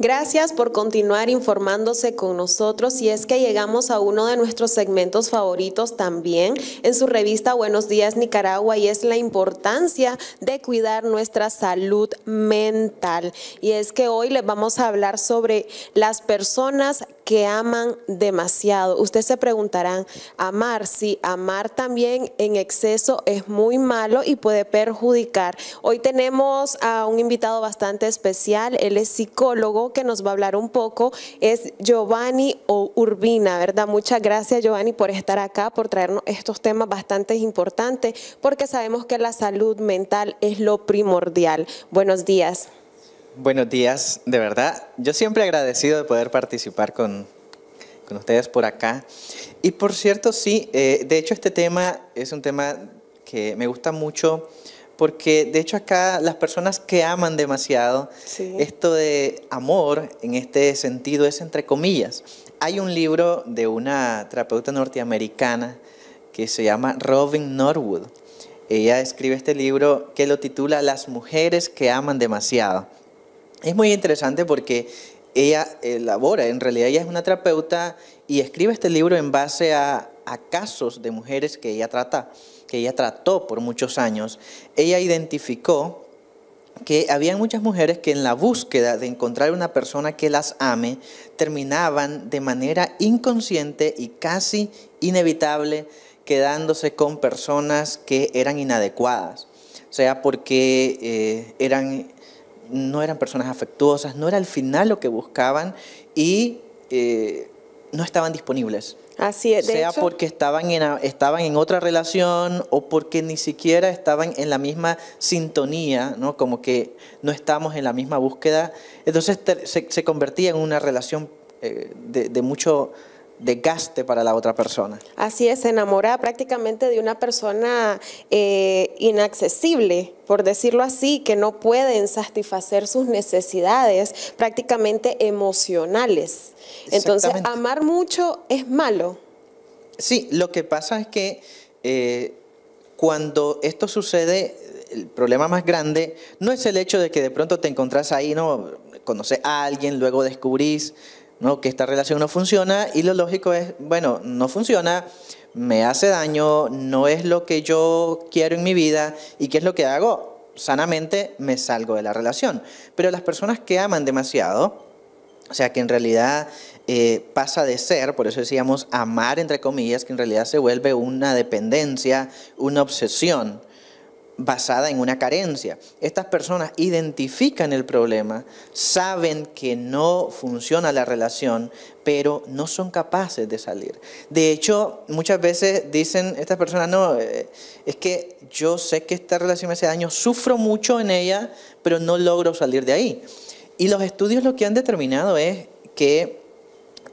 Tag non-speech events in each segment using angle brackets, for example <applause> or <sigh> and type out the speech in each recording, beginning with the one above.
Gracias por continuar informándose con nosotros y es que llegamos a uno de nuestros segmentos favoritos también en su revista Buenos Días Nicaragua y es la importancia de cuidar nuestra salud mental. Y es que hoy les vamos a hablar sobre las personas que aman demasiado. Ustedes se preguntarán, amar, sí, amar también en exceso es muy malo y puede perjudicar. Hoy tenemos a un invitado bastante especial, él es psicólogo que nos va a hablar un poco, es Giovanni Urbina, ¿verdad? Muchas gracias Giovanni por estar acá, por traernos estos temas bastante importantes, porque sabemos que la salud mental es lo primordial. Buenos días. Buenos días, de verdad. Yo siempre agradecido de poder participar con, ustedes por acá. Y por cierto, sí, eh, de hecho este tema es un tema que me gusta mucho porque de hecho acá las personas que aman demasiado, esto de amor en este sentido es entre comillas. Hay un libro de una terapeuta norteamericana que se llama Robin Norwood. Ella escribe este libro que lo titula Las mujeres que aman demasiado. Es muy interesante porque ella elabora, en realidad ella es una terapeuta y escribe este libro en base a, casos de mujeres que ella trata, que ella trató por muchos años. Ella identificó que había muchas mujeres que en la búsqueda de encontrar una persona que las ame, terminaban de manera inconsciente y casi inevitable quedándose con personas que eran inadecuadas, o sea, porque eh, eran no eran personas afectuosas, no era al final lo que buscaban y eh, no estaban disponibles. Así es. sea porque estaban en, estaban en otra relación o porque ni siquiera estaban en la misma sintonía, ¿no? como que no estamos en la misma búsqueda. Entonces se, convertía en una relación eh, de mucho desgaste para la otra persona. Así es, se enamora prácticamente de una persona eh, inaccesible, por decirlo así, que no pueden satisfacer sus necesidades prácticamente emocionales. Entonces, amar mucho es malo. Sí, lo que pasa es que eh, cuando esto sucede, el problema más grande no es el hecho de que de pronto te encontrás ahí, no conoces a alguien, luego descubrís ¿no? que esta relación no funciona y lo lógico es, bueno, no funciona, me hace daño, no es lo que yo quiero en mi vida y qué es lo que hago. Sanamente me salgo de la relación. Pero las personas que aman demasiado, o sea, que en realidad eh, pasa de ser, por eso decíamos amar entre comillas, que en realidad se vuelve una dependencia, una obsesión basada en una carencia. Estas personas identifican el problema, saben que no funciona la relación, pero no son capaces de salir. De hecho, muchas veces dicen estas personas, no, eh, es que yo sé que esta relación me hace daño, sufro mucho en ella, pero no logro salir de ahí. Y los estudios lo que han determinado es que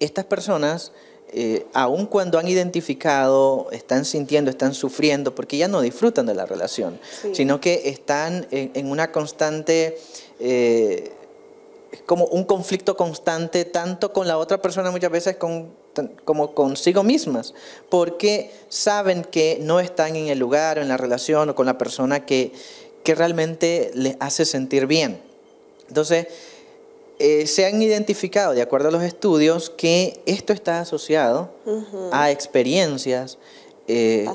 estas personas eh, aun cuando han identificado, están sintiendo, están sufriendo, porque ya no disfrutan de la relación, sino que están en, una constante... Eh, como un conflicto constante, tanto con la otra persona muchas veces con, como consigo mismas, porque saben que no están en el lugar o en la relación o con la persona que, que realmente les hace sentir bien. Entonces, eh, se han identificado, de acuerdo a los estudios, que esto está asociado a experiencias eh,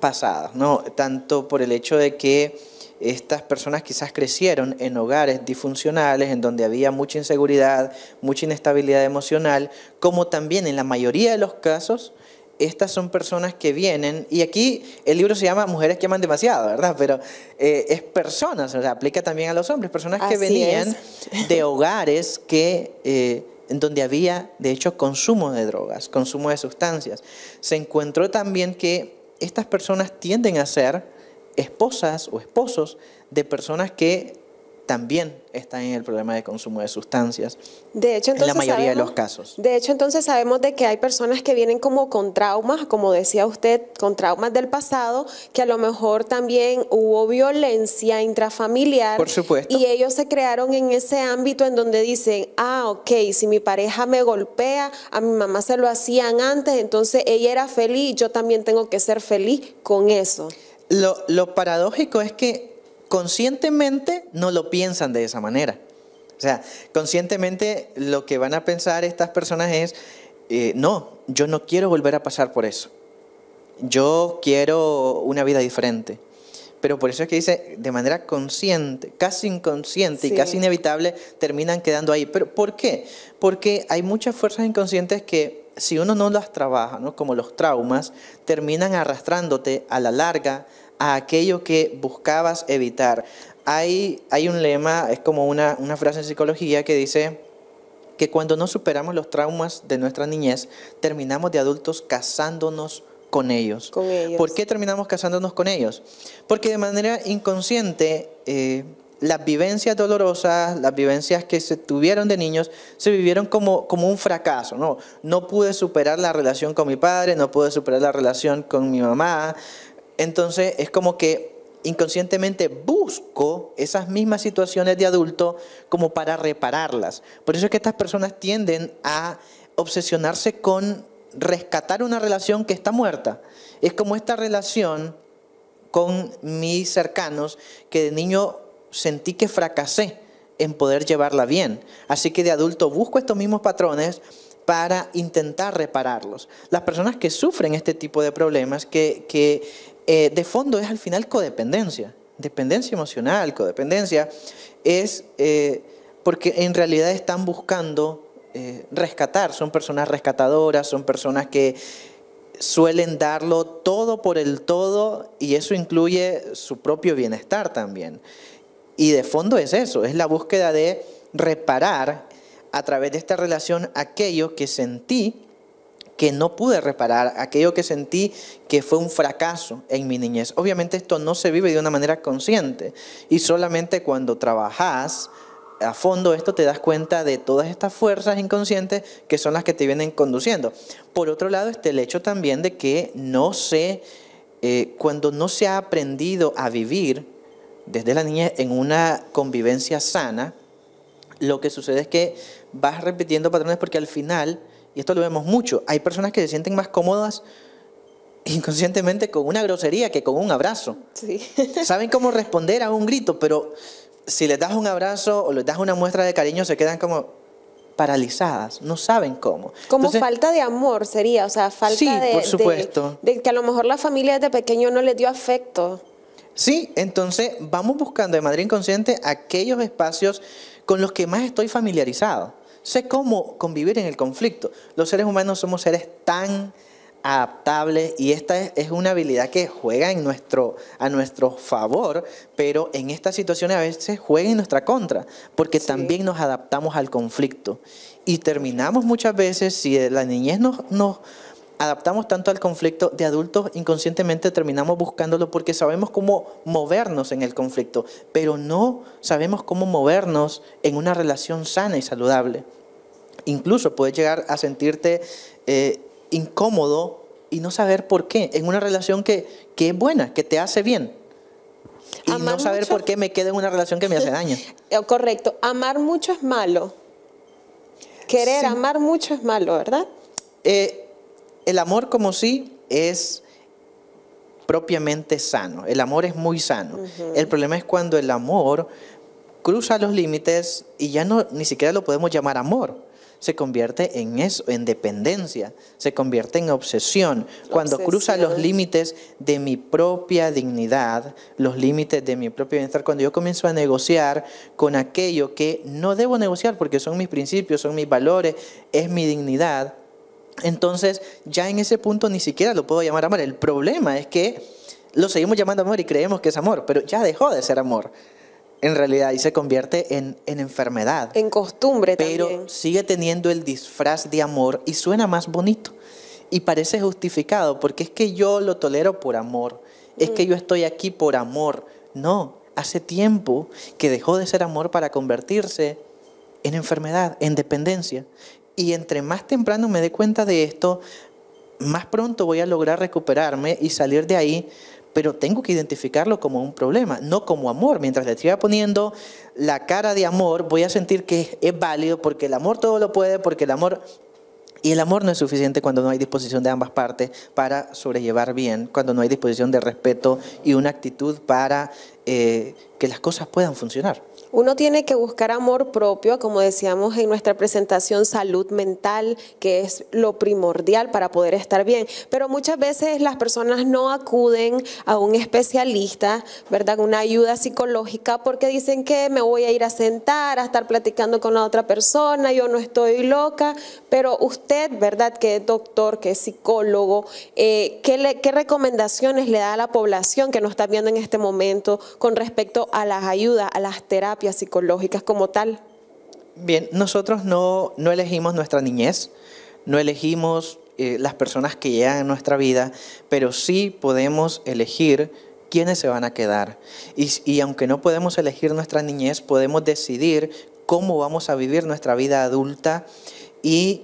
pasadas. Tanto por el hecho de que estas personas quizás crecieron en hogares disfuncionales, en donde había mucha inseguridad, mucha inestabilidad emocional, como también en la mayoría de los casos estas son personas que vienen, y aquí el libro se llama Mujeres que aman demasiado, ¿verdad? Pero eh, es personas, o sea, aplica también a los hombres, personas que venían <laughs> de hogares que, eh, en donde había, de hecho, consumo de drogas, consumo de sustancias. Se encontró también que estas personas tienden a ser esposas o esposos de personas que también está en el problema de consumo de sustancias. De hecho, entonces, en la mayoría de los casos. De hecho, entonces sabemos de que hay personas que vienen como con traumas, como decía usted, con traumas del pasado, que a lo mejor también hubo violencia intrafamiliar. Por supuesto. Y ellos se crearon en ese ámbito en donde dicen, ah, ok, si mi pareja me golpea, a mi mamá se lo hacían antes, entonces ella era feliz, yo también tengo que ser feliz con eso. lo paradójico es que conscientemente no lo piensan de esa manera. O sea, conscientemente lo que van a pensar estas personas es, eh, no, yo no quiero volver a pasar por eso. Yo quiero una vida diferente. Pero por eso es que dice, de manera consciente, casi inconsciente y casi inevitable, terminan quedando ahí. ¿Pero por qué? Porque hay muchas fuerzas inconscientes que si uno no las trabaja, ¿no? como los traumas, terminan arrastrándote a la larga a aquello que buscabas evitar. Hay, hay un lema, es como una, frase en psicología que dice que cuando no superamos los traumas de nuestra niñez, terminamos de adultos casándonos con ellos. Con ¿Por qué terminamos casándonos con ellos? Porque de manera inconsciente... Eh, las vivencias dolorosas, las vivencias que se tuvieron de niños, se vivieron como, como un fracaso, ¿no? No pude superar la relación con mi padre, no pude superar la relación con mi mamá, entonces es como que inconscientemente busco esas mismas situaciones de adulto como para repararlas. Por eso es que estas personas tienden a obsesionarse con rescatar una relación que está muerta. Es como esta relación con mis cercanos que de niño sentí que fracasé en poder llevarla bien. Así que de adulto busco estos mismos patrones para intentar repararlos. Las personas que sufren este tipo de problemas, que, eh, de fondo es al final codependencia, dependencia emocional, codependencia, es eh, porque en realidad están buscando eh, rescatar, son personas rescatadoras, son personas que suelen darlo todo por el todo y eso incluye su propio bienestar también. Y de fondo es eso, es la búsqueda de reparar a través de esta relación aquello que sentí que no pude reparar, aquello que sentí que fue un fracaso en mi niñez. Obviamente esto no se vive de una manera consciente y solamente cuando trabajas a fondo esto te das cuenta de todas estas fuerzas inconscientes que son las que te vienen conduciendo. Por otro lado está el hecho también de que no sé, eh, cuando no se ha aprendido a vivir desde la niñez en una convivencia sana, lo que sucede es que vas repitiendo patrones porque al final y esto lo vemos mucho, hay personas que se sienten más cómodas inconscientemente con una grosería que con un abrazo. Sí. <laughs> Saben cómo responder a un grito, pero si les das un abrazo o les das una muestra de cariño, se quedan como paralizadas, no saben cómo. Como falta de amor sería, o sea, falta sí, por supuesto. De, que a lo mejor la familia desde pequeño no les dio afecto. Sí, entonces vamos buscando de manera inconsciente aquellos espacios con los que más estoy familiarizado. Sé cómo convivir en el conflicto. Los seres humanos somos seres tan adaptables y esta es una habilidad que juega a nuestro favor, pero en estas situaciones a veces juega en nuestra contra, porque también nos adaptamos al conflicto. Y terminamos muchas veces, si de la niñez nos adaptamos tanto al conflicto de adultos, inconscientemente terminamos buscándolo porque sabemos cómo movernos en el conflicto, pero no sabemos cómo movernos en una relación sana y saludable incluso puedes llegar a sentirte eh, incómodo y no saber por qué, en una relación que, es buena, que te hace bien. Y no saber por qué me quedo en una relación que me hace daño. <laughs> Eh, correcto. Amar mucho es malo. Querer amar mucho es malo, ¿verdad? Eh, el amor como sí es propiamente sano. El amor es muy sano. El problema es cuando el amor cruza los límites y ya no ni siquiera lo podemos llamar amor se convierte en eso, en dependencia, se convierte en obsesión. Cuando cruza los límites de mi propia dignidad, los límites de mi propio bienestar, cuando yo comienzo a negociar con aquello que no debo negociar porque son mis principios, son mis valores, es mi dignidad, entonces ya en ese punto ni siquiera lo puedo llamar amor. El problema es que lo seguimos llamando amor y creemos que es amor, pero ya dejó de ser amor en realidad y se convierte en, enfermedad. En costumbre pero también. Pero sigue teniendo el disfraz de amor y suena más bonito. Y parece justificado, porque es que yo lo tolero por amor, es que mm. yo estoy aquí por amor. No, hace tiempo que dejó de ser amor para convertirse en enfermedad, en dependencia. Y entre más temprano me dé cuenta de esto, más pronto voy a lograr recuperarme y salir de ahí pero tengo que identificarlo como un problema, no como amor. Mientras le estoy poniendo la cara de amor, voy a sentir que es válido porque el amor todo lo puede, porque el amor... Y el amor no es suficiente cuando no hay disposición de ambas partes para sobrellevar bien, cuando no hay disposición de respeto y una actitud para eh, que las cosas puedan funcionar. Uno tiene que buscar amor propio, como decíamos en nuestra presentación, salud mental, que es lo primordial para poder estar bien. Pero muchas veces las personas no acuden a un especialista, ¿verdad? Una ayuda psicológica porque dicen que me voy a ir a sentar, a estar platicando con la otra persona, yo no estoy loca. Pero usted, ¿verdad? Que es doctor, que es psicólogo, eh, ¿qué, ¿qué recomendaciones le da a la población que nos está viendo en este momento con respecto a las ayudas, a las terapias psicológicas como tal? Bien, nosotros no, elegimos nuestra niñez, no elegimos eh, las personas que llegan a nuestra vida, pero sí podemos elegir quiénes se van a quedar. Y, y aunque no podemos elegir nuestra niñez, podemos decidir cómo vamos a vivir nuestra vida adulta y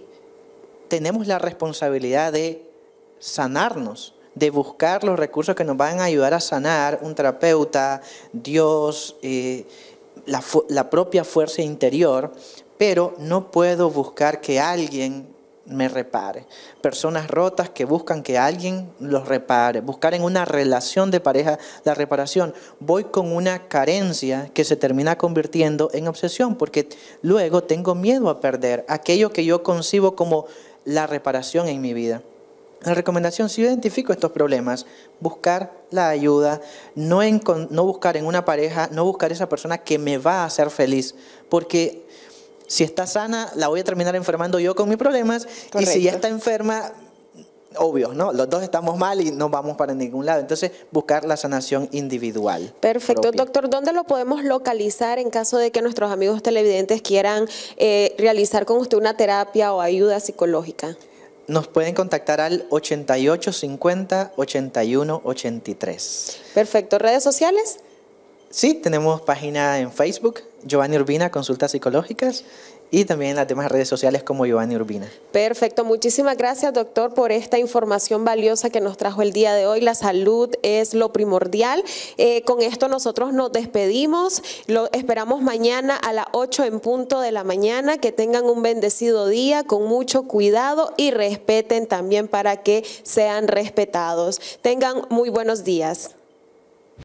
tenemos la responsabilidad de sanarnos, de buscar los recursos que nos van a ayudar a sanar, un terapeuta, Dios, eh, la, la propia fuerza interior, pero no puedo buscar que alguien me repare. Personas rotas que buscan que alguien los repare. Buscar en una relación de pareja la reparación. Voy con una carencia que se termina convirtiendo en obsesión porque luego tengo miedo a perder aquello que yo concibo como la reparación en mi vida. La recomendación, si yo identifico estos problemas, buscar la ayuda, no, en, no buscar en una pareja, no buscar esa persona que me va a hacer feliz, porque si está sana, la voy a terminar enfermando yo con mis problemas, y si ya está enferma, obvio, ¿no? Los dos estamos mal y no vamos para ningún lado. Entonces, buscar la sanación individual. Perfecto. Doctor, ¿dónde lo podemos localizar en caso de que nuestros amigos televidentes quieran eh, realizar con usted una terapia o ayuda psicológica? Nos pueden contactar al 8850 8183. Perfecto. ¿Redes sociales? Sí, tenemos página en Facebook, Giovanni Urbina, Consultas Psicológicas, y también en las demás redes sociales como Giovanni Urbina. Perfecto, muchísimas gracias doctor por esta información valiosa que nos trajo el día de hoy. La salud es lo primordial. Eh, con esto nosotros nos despedimos, lo esperamos mañana a las 8 en punto de la mañana. Que tengan un bendecido día con mucho cuidado y respeten también para que sean respetados. Tengan muy buenos días.